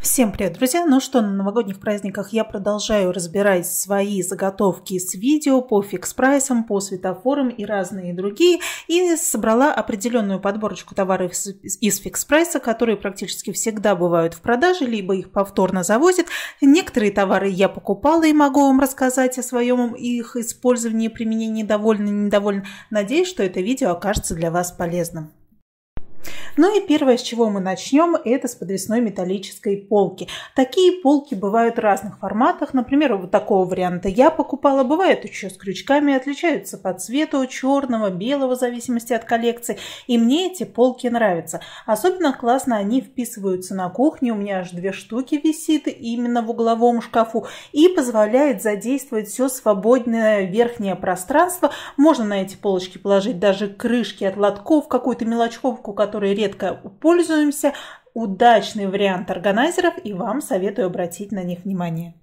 Всем привет, друзья! Ну что, на новогодних праздниках я продолжаю разбирать свои заготовки с видео по фикс-прайсам, по светофорам и разные другие. И собрала определенную подборочку товаров из фикс-прайса, которые практически всегда бывают в продаже, либо их повторно завозят. Некоторые товары я покупала и могу вам рассказать о своем их использовании, применении довольно-недовольно. Надеюсь, что это видео окажется для вас полезным. Ну и первое, с чего мы начнем, это с подвесной металлической полки. Такие полки бывают в разных форматах. Например, вот такого варианта я покупала. Бывают еще с крючками, отличаются по цвету черного, белого, в зависимости от коллекции. И мне эти полки нравятся. Особенно классно они вписываются на кухне. У меня аж две штуки висит именно в угловом шкафу. И позволяет задействовать все свободное верхнее пространство. Можно на эти полочки положить даже крышки от лотков, какую-то мелочковку, которая редко редко пользуемся. Удачный вариант органайзеров и вам советую обратить на них внимание.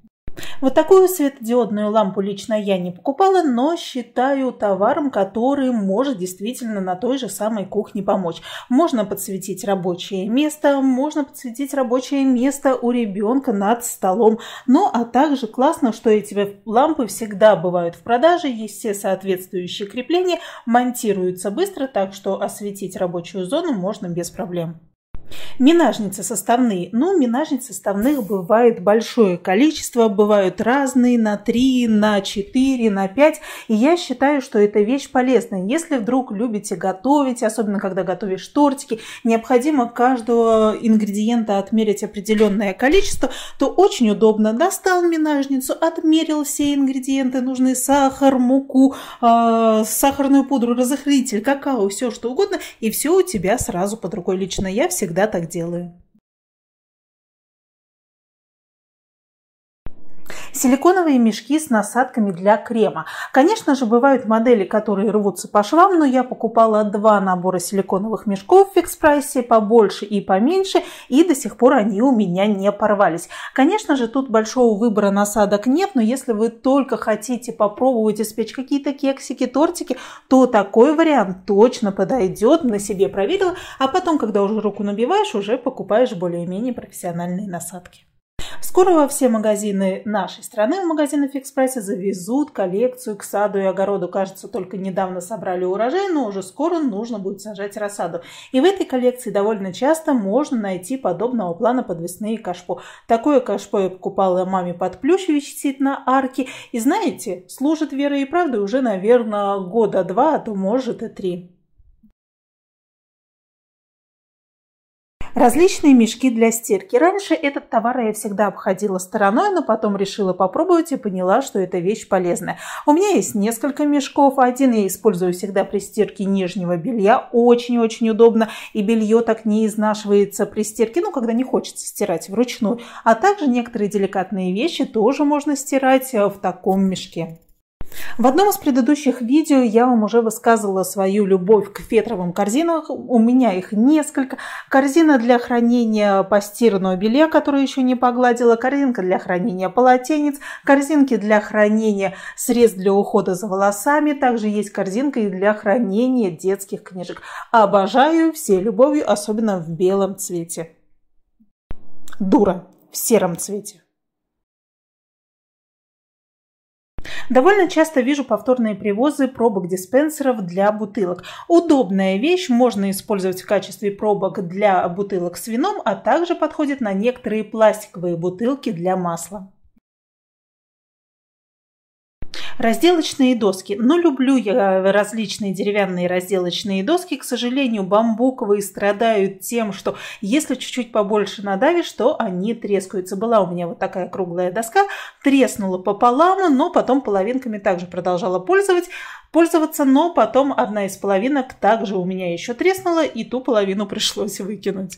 Вот такую светодиодную лампу лично я не покупала, но считаю товаром, который может действительно на той же самой кухне помочь. Можно подсветить рабочее место, можно подсветить рабочее место у ребенка над столом. Ну а также классно, что эти лампы всегда бывают в продаже, есть все соответствующие крепления, монтируются быстро, так что осветить рабочую зону можно без проблем. Минажницы составные. Ну, минажниц составных бывает большое количество, бывают разные, на 3, на 4, на 5. И я считаю, что эта вещь полезная. Если вдруг любите готовить, особенно когда готовишь тортики, необходимо каждого ингредиента отмерить определенное количество, то очень удобно. Достал минажницу, отмерил все ингредиенты, нужны сахар, муку, э, сахарную пудру, разохранитель, какао, все что угодно, и все у тебя сразу под рукой. Лично я всегда всегда так делаю. Силиконовые мешки с насадками для крема. Конечно же, бывают модели, которые рвутся по швам, но я покупала два набора силиконовых мешков в фикс-прайсе, побольше и поменьше, и до сих пор они у меня не порвались. Конечно же, тут большого выбора насадок нет, но если вы только хотите попробовать испечь какие-то кексики, тортики, то такой вариант точно подойдет, на себе проверила, а потом, когда уже руку набиваешь, уже покупаешь более-менее профессиональные насадки. Скоро во все магазины нашей страны в магазины фикс завезут коллекцию к саду и огороду. Кажется, только недавно собрали урожай, но уже скоро нужно будет сажать рассаду. И в этой коллекции довольно часто можно найти подобного плана подвесные кашпо. Такое кашпо я покупала маме под плющ, висит на арке. И знаете, служит верой и правдой уже, наверное, года два, а то может и три. Различные мешки для стирки. Раньше этот товар я всегда обходила стороной, но потом решила попробовать и поняла, что эта вещь полезная. У меня есть несколько мешков. Один я использую всегда при стирке нижнего белья. Очень-очень удобно. И белье так не изнашивается при стирке, ну, когда не хочется стирать вручную. А также некоторые деликатные вещи тоже можно стирать э, в таком мешке. В одном из предыдущих видео я вам уже высказывала свою любовь к фетровым корзинам. У меня их несколько. Корзина для хранения постиранного белья, которое еще не погладила. Корзинка для хранения полотенец. Корзинки для хранения средств для ухода за волосами. Также есть корзинка и для хранения детских книжек. Обожаю все любовью, особенно в белом цвете. Дура в сером цвете. Довольно часто вижу повторные привозы пробок диспенсеров для бутылок. Удобная вещь, можно использовать в качестве пробок для бутылок с вином, а также подходит на некоторые пластиковые бутылки для масла. Разделочные доски. Ну, люблю я различные деревянные разделочные доски. К сожалению, бамбуковые страдают тем, что если чуть-чуть побольше надавишь, то они трескаются. Была у меня вот такая круглая доска, треснула пополам, но потом половинками также продолжала пользовать, пользоваться, но потом одна из половинок также у меня еще треснула, и ту половину пришлось выкинуть.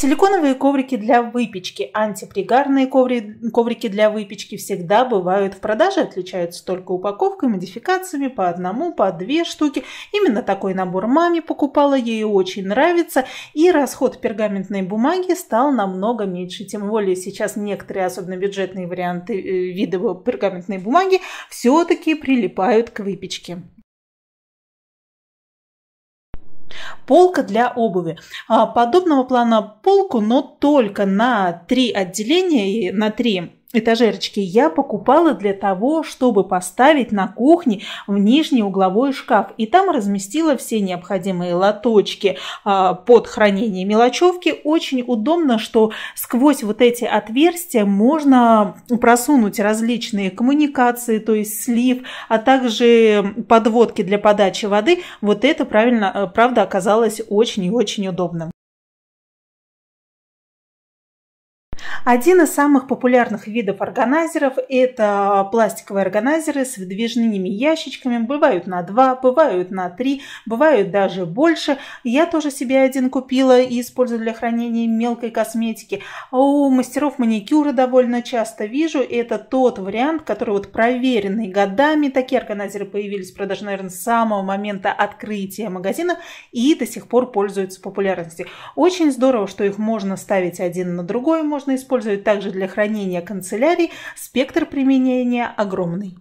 Силиконовые коврики для выпечки, антипригарные коврики для выпечки всегда бывают в продаже, отличаются только упаковкой, модификациями по одному, по две штуки. Именно такой набор маме покупала, ей очень нравится, и расход пергаментной бумаги стал намного меньше. Тем более сейчас некоторые, особенно бюджетные варианты э, видов пергаментной бумаги, все-таки прилипают к выпечке. полка для обуви. А, подобного плана полку, но только на три отделения и на три этажерочки я покупала для того, чтобы поставить на кухне в нижний угловой шкаф. И там разместила все необходимые лоточки а, под хранение мелочевки. Очень удобно, что сквозь вот эти отверстия можно просунуть различные коммуникации, то есть слив, а также подводки для подачи воды. Вот это, правильно, э, правда, оказалось очень и очень удобным. Один из самых популярных видов органайзеров – это пластиковые органайзеры с выдвижными ящичками. Бывают на два, бывают на три, бывают даже больше. Я тоже себе один купила и использую для хранения мелкой косметики. А у мастеров маникюра довольно часто вижу. Это тот вариант, который вот проверенный годами. Такие органайзеры появились в продаже, наверное, с самого момента открытия магазина и до сих пор пользуются популярностью. Очень здорово, что их можно ставить один на другой, можно использовать используют также для хранения канцелярий, спектр применения огромный.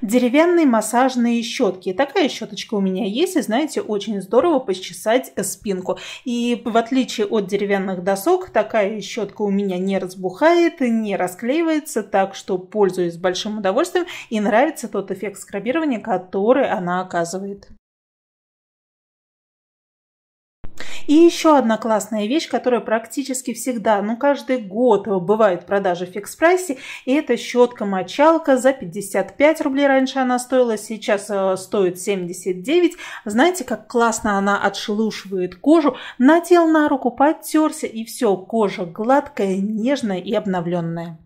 Деревянные массажные щетки. Такая щеточка у меня есть, и знаете, очень здорово почесать спинку. И в отличие от деревянных досок, такая щетка у меня не разбухает, не расклеивается, так что пользуюсь большим удовольствием и нравится тот эффект скрабирования, который она оказывает. И еще одна классная вещь, которая практически всегда, ну каждый год бывает в продаже в фикс-прайсе, и это щетка-мочалка за 55 рублей раньше она стоила, сейчас э, стоит 79. Знаете, как классно она отшелушивает кожу, надел на руку, подтерся и все, кожа гладкая, нежная и обновленная.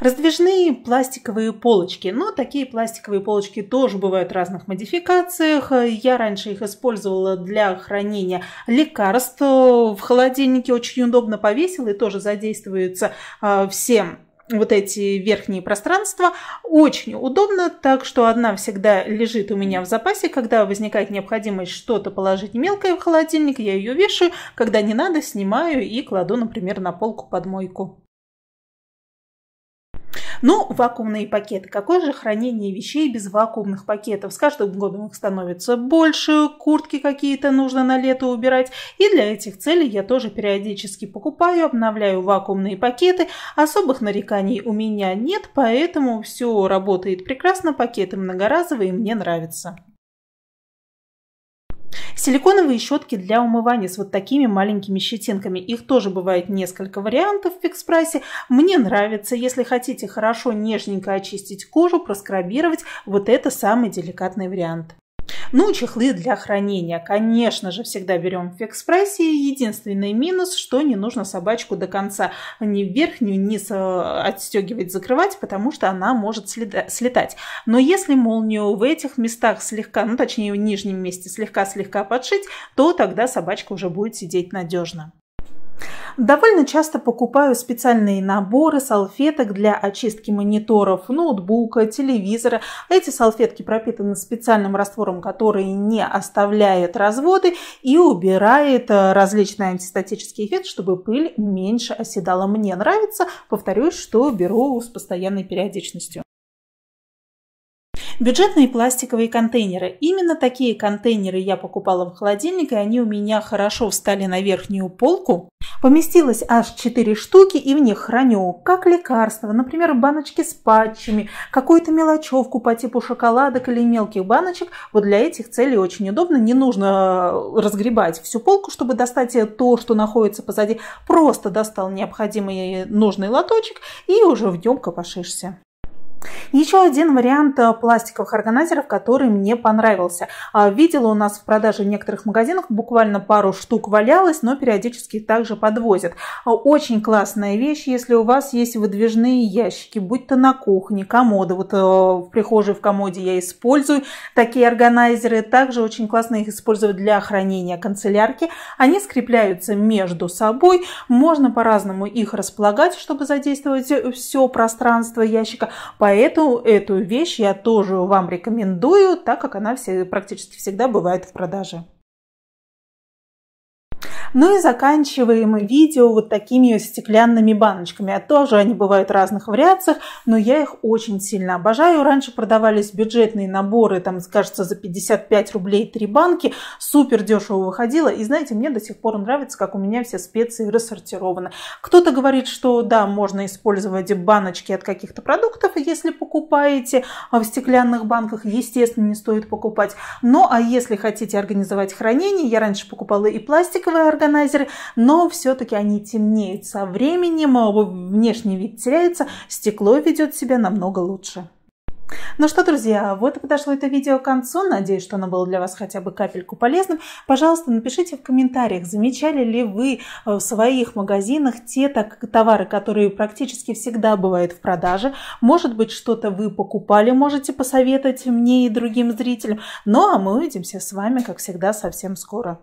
Раздвижные пластиковые полочки, но такие пластиковые полочки тоже бывают в разных модификациях. Я раньше их использовала для хранения лекарств. В холодильнике очень удобно повесила и тоже задействуются а, все вот эти верхние пространства. Очень удобно, так что одна всегда лежит у меня в запасе. Когда возникает необходимость что-то положить мелкое в холодильник, я ее вешаю. Когда не надо, снимаю и кладу, например, на полку под мойку. Ну, вакуумные пакеты. Какое же хранение вещей без вакуумных пакетов? С каждым годом их становится больше, куртки какие-то нужно на лето убирать. И для этих целей я тоже периодически покупаю, обновляю вакуумные пакеты. Особых нареканий у меня нет, поэтому все работает прекрасно, пакеты многоразовые, мне нравится. Силиконовые щетки для умывания с вот такими маленькими щетинками. Их тоже бывает несколько вариантов в фикс-прайсе. Мне нравится. Если хотите хорошо нежненько очистить кожу, проскрабировать, вот это самый деликатный вариант. Ну, чехлы для хранения, конечно же, всегда берем в экспрессе. Единственный минус, что не нужно собачку до конца ни верхнюю, ни вниз э, отстегивать, закрывать, потому что она может слетать. Но если молнию в этих местах слегка, ну точнее в нижнем месте слегка-слегка подшить, то тогда собачка уже будет сидеть надежно. Довольно часто покупаю специальные наборы салфеток для очистки мониторов, ноутбука, телевизора. Эти салфетки пропитаны специальным раствором, который не оставляет разводы и убирает э, различные антистатические эффекты, чтобы пыль меньше оседала. Мне нравится, повторюсь, что беру с постоянной периодичностью. Бюджетные пластиковые контейнеры. Именно такие контейнеры я покупала в холодильник, и они у меня хорошо встали на верхнюю полку. Поместилось аж 4 штуки, и в них храню как лекарства, например, баночки с патчами, какую-то мелочевку по типу шоколадок или мелких баночек. Вот для этих целей очень удобно, не нужно э, разгребать всю полку, чтобы достать э, то, что находится позади. Просто достал необходимый э, нужный лоточек и уже в нем копошишься. Еще один вариант э, пластиковых органайзеров, который мне понравился. А, видела у нас в продаже в некоторых магазинах, буквально пару штук валялось, но периодически также подвозят. А, очень классная вещь, если у вас есть выдвижные ящики, будь то на кухне, комоды. Вот э, в прихожей в комоде я использую такие органайзеры. Также очень классно их использовать для хранения канцелярки. Они скрепляются между собой. Можно по-разному их располагать, чтобы задействовать все пространство ящика. Поэтому эту вещь я тоже вам рекомендую, так как она все, практически всегда бывает в продаже. Ну и заканчиваем видео вот такими стеклянными баночками. А тоже они бывают в разных вариациях, но я их очень сильно обожаю. Раньше продавались бюджетные наборы, там, кажется, за 55 рублей три банки. Супер дешево выходило. И знаете, мне до сих пор нравится, как у меня все специи рассортированы. Кто-то говорит, что да, можно использовать баночки от каких-то продуктов, если покупаете а в стеклянных банках, естественно, не стоит покупать. Ну а если хотите организовать хранение, я раньше покупала и пластиковые белые органайзеры, но все-таки они темнеют со временем, а внешний вид теряется, стекло ведет себя намного лучше. Ну что, друзья, вот и подошло это видео к концу. Надеюсь, что оно было для вас хотя бы капельку полезным. Пожалуйста, напишите в комментариях, замечали ли вы э, в своих магазинах те так, товары, которые практически всегда бывают в продаже. Может быть, что-то вы покупали, можете посоветовать мне и другим зрителям. Ну а мы увидимся с вами, как всегда, совсем скоро.